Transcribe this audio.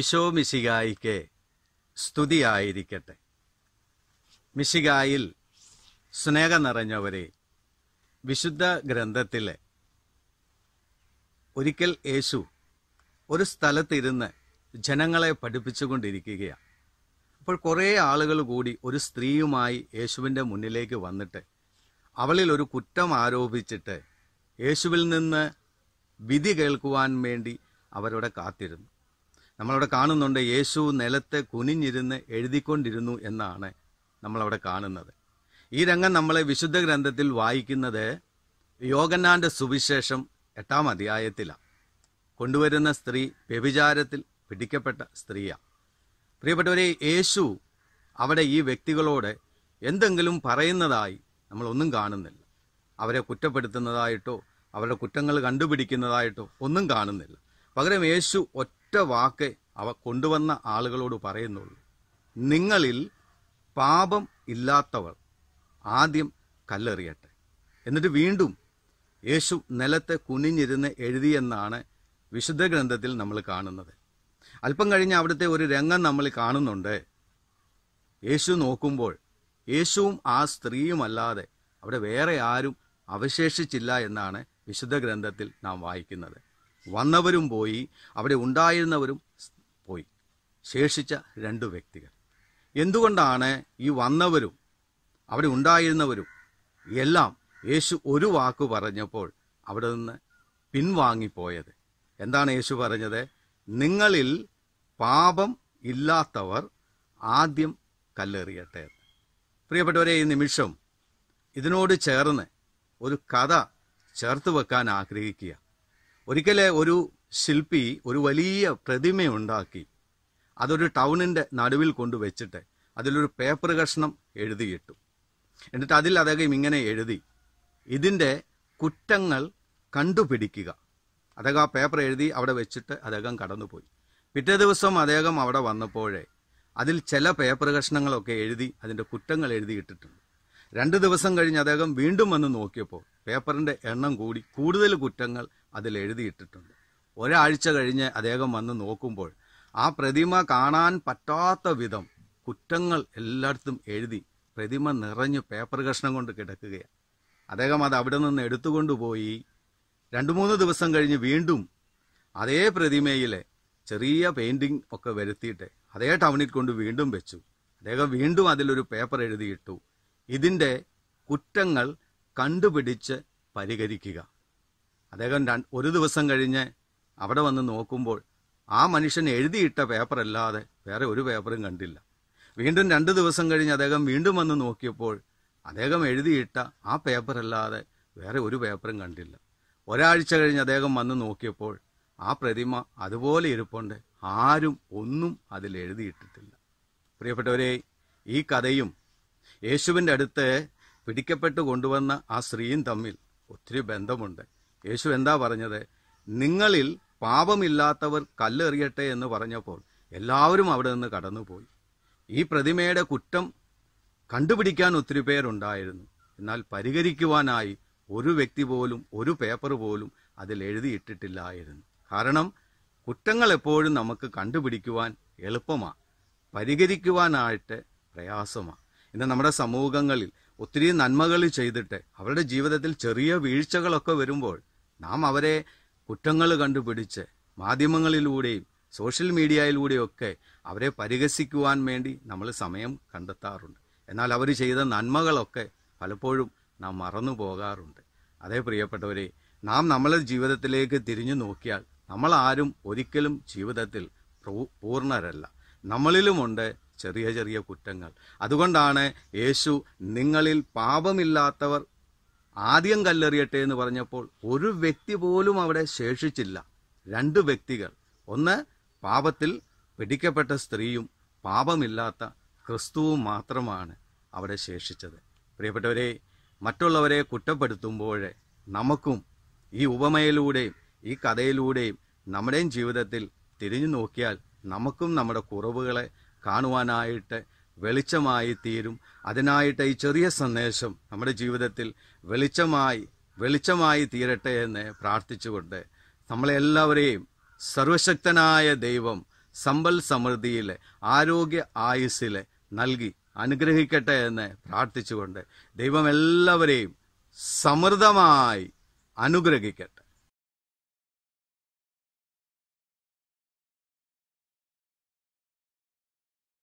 ഈശോ മിശികായിക്ക് സ്തുതിയായിരിക്കട്ടെ മിശികായിൽ സ്നേഹം നിറഞ്ഞവരെ വിശുദ്ധ ഗ്രന്ഥത്തിലെ ഒരിക്കൽ യേശു ഒരു സ്ഥലത്തിരുന്ന് ജനങ്ങളെ പഠിപ്പിച്ചുകൊണ്ടിരിക്കുകയാണ് അപ്പോൾ കുറേ ആളുകൾ കൂടി ഒരു സ്ത്രീയുമായി യേശുവിൻ്റെ മുന്നിലേക്ക് വന്നിട്ട് അവളിൽ ഒരു കുറ്റം ആരോപിച്ചിട്ട് യേശുവിൽ നിന്ന് വിധി കേൾക്കുവാൻ വേണ്ടി അവരുടെ കാത്തിരുന്നു നമ്മളവിടെ കാണുന്നുണ്ട് യേശു നിലത്ത് കുനിഞ്ഞിരുന്ന് എഴുതിക്കൊണ്ടിരുന്നു എന്നാണ് നമ്മളവിടെ കാണുന്നത് ഈ രംഗം നമ്മൾ വിശുദ്ധ ഗ്രന്ഥത്തിൽ വായിക്കുന്നത് യോഗന്നാന്റെ സുവിശേഷം എട്ടാം അധ്യായത്തിലാണ് കൊണ്ടുവരുന്ന സ്ത്രീ വ്യഭിചാരത്തിൽ പിടിക്കപ്പെട്ട സ്ത്രീയാണ് പ്രിയപ്പെട്ടവരെ യേശു അവിടെ ഈ വ്യക്തികളോട് എന്തെങ്കിലും പറയുന്നതായി നമ്മളൊന്നും കാണുന്നില്ല അവരെ കുറ്റപ്പെടുത്തുന്നതായിട്ടോ അവരുടെ കുറ്റങ്ങൾ കണ്ടുപിടിക്കുന്നതായിട്ടോ ഒന്നും കാണുന്നില്ല പകരം യേശു ഒറ്റ ഒറ്റ വാക്ക് അവ കൊണ്ടുവന്ന ആളുകളോട് പറയുന്നുള്ളൂ നിങ്ങളിൽ പാപം ഇല്ലാത്തവർ ആദ്യം കല്ലെറിയട്ടെ എന്നിട്ട് വീണ്ടും യേശു നിലത്ത് കുനിഞ്ഞിരുന്ന് എഴുതിയെന്നാണ് വിശുദ്ധ ഗ്രന്ഥത്തിൽ നമ്മൾ കാണുന്നത് അല്പം കഴിഞ്ഞ് അവിടുത്തെ ഒരു രംഗം നമ്മൾ കാണുന്നുണ്ട് യേശു നോക്കുമ്പോൾ യേശുവും ആ സ്ത്രീയുമല്ലാതെ അവിടെ വേറെ ആരും അവശേഷിച്ചില്ല എന്നാണ് വിശുദ്ധ ഗ്രന്ഥത്തിൽ നാം വായിക്കുന്നത് വന്നവരും പോയി അവിടെ ഉണ്ടായിരുന്നവരും പോയി ശേഷിച്ച രണ്ട് വ്യക്തികൾ എന്തുകൊണ്ടാണ് ഈ വന്നവരും അവിടെ ഉണ്ടായിരുന്നവരും എല്ലാം യേശു ഒരു വാക്ക് പറഞ്ഞപ്പോൾ അവിടെ നിന്ന് പിൻവാങ്ങിപ്പോയത് എന്താണ് യേശു പറഞ്ഞത് നിങ്ങളിൽ പാപം ഇല്ലാത്തവർ ആദ്യം കല്ലെറിയട്ടെ പ്രിയപ്പെട്ടവരെ ഈ നിമിഷം ഇതിനോട് ചേർന്ന് ഒരു കഥ ചേർത്ത് വെക്കാൻ ആഗ്രഹിക്കുക ഒരിക്കലെ ഒരു ശില്പി ഒരു വലിയ പ്രതിമയുണ്ടാക്കി അതൊരു ടൗണിൻ്റെ നടുവിൽ കൊണ്ടുവച്ചിട്ട് അതിലൊരു പേപ്പർ കഷ്ണം എഴുതിയിട്ടു എന്നിട്ട് അതിൽ അദ്ദേഹം ഇങ്ങനെ എഴുതി ഇതിൻ്റെ കുറ്റങ്ങൾ കണ്ടുപിടിക്കുക അദ്ദേഹം ആ പേപ്പർ എഴുതി അവിടെ വെച്ചിട്ട് അദ്ദേഹം കടന്നുപോയി പിറ്റേ ദിവസം അദ്ദേഹം അവിടെ വന്നപ്പോഴേ അതിൽ ചില പേപ്പർ കഷ്ണങ്ങളൊക്കെ എഴുതി അതിൻ്റെ കുറ്റങ്ങൾ എഴുതിയിട്ടിട്ടുണ്ട് രണ്ട് ദിവസം കഴിഞ്ഞ് അദ്ദേഹം വീണ്ടും വന്ന് നോക്കിയപ്പോൾ പേപ്പറിൻ്റെ എണ്ണം കൂടി കൂടുതൽ കുറ്റങ്ങൾ അതിൽ എഴുതിയിട്ടിട്ടുണ്ട് ഒരാഴ്ച കഴിഞ്ഞ് അദ്ദേഹം വന്ന് നോക്കുമ്പോൾ ആ പ്രതിമ കാണാൻ പറ്റാത്ത വിധം കുറ്റങ്ങൾ എല്ലായിടത്തും എഴുതി പ്രതിമ നിറഞ്ഞ് പേപ്പർ കഷ്ണം കൊണ്ട് കിടക്കുകയാണ് അദ്ദേഹം അത് അവിടെ നിന്ന് എടുത്തുകൊണ്ടുപോയി രണ്ടു മൂന്ന് ദിവസം കഴിഞ്ഞ് വീണ്ടും അതേ പ്രതിമയിലെ ചെറിയ പെയിന്റിംഗ് ഒക്കെ വരുത്തിയിട്ട് അതേ ടൗണിൽ കൊണ്ട് വീണ്ടും വെച്ചു അദ്ദേഹം വീണ്ടും അതിലൊരു പേപ്പർ എഴുതിയിട്ടു ഇതിൻ്റെ കുറ്റങ്ങൾ കണ്ടുപിടിച്ച് പരിഹരിക്കുക അദ്ദേഹം ഒരു ദിവസം കഴിഞ്ഞ് അവിടെ വന്ന് നോക്കുമ്പോൾ ആ മനുഷ്യൻ എഴുതിയിട്ട പേപ്പർ അല്ലാതെ വേറെ ഒരു പേപ്പറും കണ്ടില്ല വീണ്ടും രണ്ട് ദിവസം കഴിഞ്ഞ് അദ്ദേഹം വീണ്ടും വന്ന് നോക്കിയപ്പോൾ അദ്ദേഹം എഴുതിയിട്ട ആ പേപ്പർ അല്ലാതെ വേറെ ഒരു പേപ്പറും കണ്ടില്ല ഒരാഴ്ച കഴിഞ്ഞ് അദ്ദേഹം വന്ന് നോക്കിയപ്പോൾ ആ പ്രതിമ അതുപോലെ ഇരിപ്പുണ്ട് ആരും ഒന്നും അതിൽ എഴുതിയിട്ടിട്ടില്ല പ്രിയപ്പെട്ടവരെ ഈ കഥയും യേശുവിൻ്റെ അടുത്ത് പിടിക്കപ്പെട്ട് കൊണ്ടുവന്ന ആ സ്ത്രീയും തമ്മിൽ ഒത്തിരി ബന്ധമുണ്ട് യേശു എന്താ പറഞ്ഞത് നിങ്ങളിൽ പാപമില്ലാത്തവർ കല്ലെറിയട്ടെ എന്ന് പറഞ്ഞപ്പോൾ എല്ലാവരും അവിടെ നിന്ന് കടന്നുപോയി ഈ പ്രതിമയുടെ കുറ്റം കണ്ടുപിടിക്കാൻ ഒത്തിരി പേരുണ്ടായിരുന്നു എന്നാൽ പരിഹരിക്കുവാനായി ഒരു വ്യക്തി പോലും ഒരു പേപ്പർ പോലും അതിൽ എഴുതിയിട്ടിട്ടില്ലായിരുന്നു കാരണം കുറ്റങ്ങൾ എപ്പോഴും നമുക്ക് കണ്ടുപിടിക്കുവാൻ എളുപ്പമാണ് പരിഹരിക്കുവാനായിട്ട് പ്രയാസമാണ് ഇന്ന് നമ്മുടെ സമൂഹങ്ങളിൽ ഒത്തിരി നന്മകൾ ചെയ്തിട്ട് അവരുടെ ജീവിതത്തിൽ ചെറിയ വീഴ്ചകളൊക്കെ വരുമ്പോൾ നാം അവരെ കുറ്റങ്ങൾ കണ്ടുപിടിച്ച് മാധ്യമങ്ങളിലൂടെയും സോഷ്യൽ മീഡിയയിലൂടെയൊക്കെ അവരെ പരിഹസിക്കുവാൻ വേണ്ടി നമ്മൾ സമയം കണ്ടെത്താറുണ്ട് എന്നാൽ അവർ ചെയ്ത നന്മകളൊക്കെ പലപ്പോഴും നാം മറന്നു പോകാറുണ്ട് അതേ പ്രിയപ്പെട്ടവരെ നാം നമ്മളെ ജീവിതത്തിലേക്ക് തിരിഞ്ഞു നോക്കിയാൽ നമ്മൾ ആരും ഒരിക്കലും ജീവിതത്തിൽ പൂർണ്ണരല്ല നമ്മളിലുമുണ്ട് ചെറിയ ചെറിയ കുറ്റങ്ങൾ അതുകൊണ്ടാണ് യേശു നിങ്ങളിൽ പാപമില്ലാത്തവർ ആദ്യം കല്ലെറിയട്ടെ എന്ന് പറഞ്ഞപ്പോൾ ഒരു വ്യക്തി പോലും അവിടെ ശേഷിച്ചില്ല രണ്ട് വ്യക്തികൾ ഒന്ന് പാപത്തിൽ പിടിക്കപ്പെട്ട സ്ത്രീയും പാപമില്ലാത്ത ക്രിസ്തുവും മാത്രമാണ് അവിടെ ശേഷിച്ചത് പ്രിയപ്പെട്ടവരെ മറ്റുള്ളവരെ കുറ്റപ്പെടുത്തുമ്പോൾ നമുക്കും ഈ ഉപമയിലൂടെയും ഈ കഥയിലൂടെയും നമ്മുടെയും ജീവിതത്തിൽ തിരിഞ്ഞു നോക്കിയാൽ നമുക്കും നമ്മുടെ കുറവുകളെ കാണുവാനായിട്ട് വെളിച്ചമായി തീരും അതിനായിട്ട് ഈ ചെറിയ സന്ദേശം നമ്മുടെ ജീവിതത്തിൽ വെളിച്ചമായി വെളിച്ചമായി തീരട്ടെ എന്ന് പ്രാർത്ഥിച്ചുകൊണ്ട് നമ്മളെല്ലാവരെയും സർവശക്തനായ ദൈവം സമ്പൽ സമൃദ്ധിയിൽ ആരോഗ്യ ആയുസ്സിൽ നൽകി അനുഗ്രഹിക്കട്ടെ എന്ന് പ്രാർത്ഥിച്ചുകൊണ്ട് ദൈവം എല്ലാവരെയും സമൃദ്ധമായി അനുഗ്രഹിക്കട്ടെ